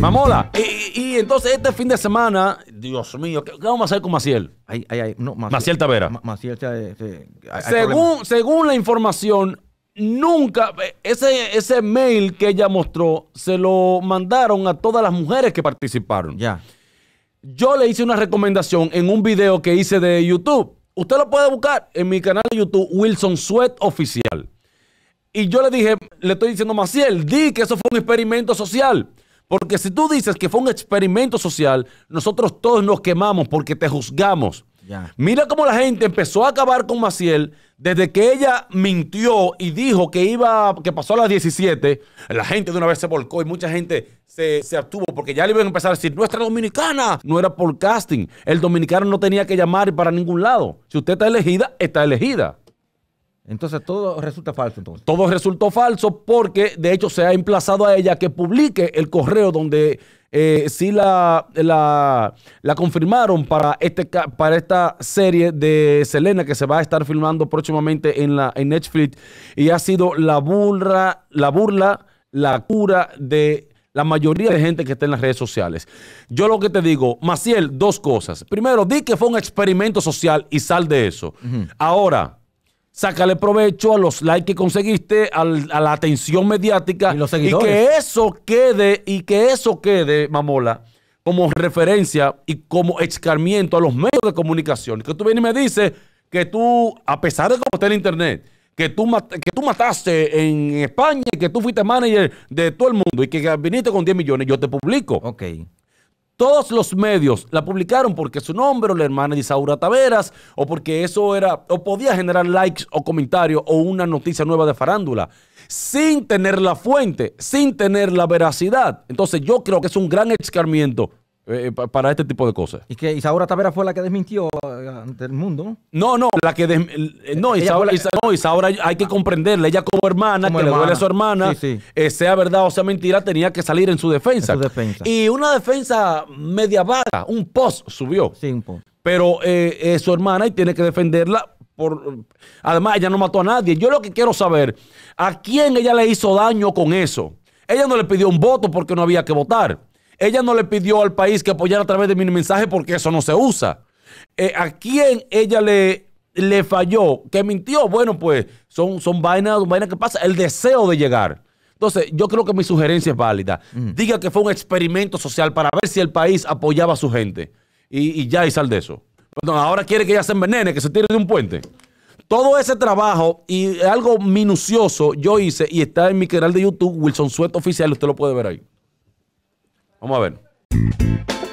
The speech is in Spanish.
Mamola. Y, entonces este fin de semana, Dios mío, ¿qué, vamos a hacer con Maciel? Ay, ay, Maciel, Tavera. según, según la información, nunca, eh, ese, ese mail que ella mostró, se lo mandaron a todas las mujeres que participaron. Ya. Yo le hice una recomendación en un video que hice de YouTube. Usted lo puede buscar en mi canal de YouTube, Wilson Sweat Oficial. Y yo le dije, le estoy diciendo, Maciel, di que eso fue un experimento social. Porque si tú dices que fue un experimento social, nosotros todos nos quemamos porque te juzgamos. Mira cómo la gente empezó a acabar con Maciel desde que ella mintió y dijo que iba, que pasó a las 17. La gente de una vez se volcó y mucha gente se, se abstuvo porque ya le iban a empezar a decir, nuestra dominicana no era por casting. El dominicano no tenía que llamar para ningún lado. Si usted está elegida, está elegida. Entonces todo resulta falso entonces. Todo resultó falso porque de hecho se ha emplazado a ella que publique el correo donde eh, sí la, la, confirmaron para, este, para esta serie de Selena que se va a estar filmando próximamente en, la, en Netflix y ha sido la burla, la burla, la cura de la mayoría de gente que está en las redes sociales. Yo lo que te digo, Maciel, dos cosas. Primero, di que fue un experimento social y sal de eso. Ahora, Sácale provecho a los likes que conseguiste, a la atención mediática. Y, que eso quede, y que eso quede, mamola, como referencia y como escarmiento a los medios de comunicación. Que tú vienes y me dices que tú, a pesar de cómo está el internet, que tú, que tú mataste en España, y que tú fuiste manager de todo el mundo y que viniste con 10 millones, yo te publico. Ok todos los medios la publicaron porque su nombre o la hermana de Isaura Taveras o porque eso era o podía generar likes o comentarios o una noticia nueva de farándula sin tener la fuente, sin tener la veracidad. Entonces yo creo que es un gran escarmiento eh, eh, para este tipo de cosas. Y que Isaura Tavera fue la que desmintió ante eh, el mundo, ¿no? No, la que no, Isaura, hay que ah. comprenderla. Ella como hermana, que le duele a su hermana, sea verdad o sea mentira, tenía que salir en su defensa. Y una defensa media vaga, un post subió. Sí, un post. Pero es su hermana y tiene que defenderla. Además, ella no mató a nadie. Yo lo que quiero saber, ¿a quién ella le hizo daño con eso? Ella no le pidió un voto porque no había que votar. Ella no le pidió al país que apoyara a través de mi mensaje porque eso no se usa. Eh, ¿A quién ella le, le falló? ¿Que mintió? Bueno, pues son, son vainas, vainas que pasa. El deseo de llegar. Entonces, yo creo que mi sugerencia es válida. Mm. Diga que fue un experimento social para ver si el país apoyaba a su gente. Y, ya, y sal de eso. Perdón, ahora quiere que ella se envenene, que se tire de un puente. Todo ese trabajo y algo minucioso yo hice y está en mi canal de YouTube, Wilson Sueto Oficial, usted lo puede ver ahí. Vamos a ver.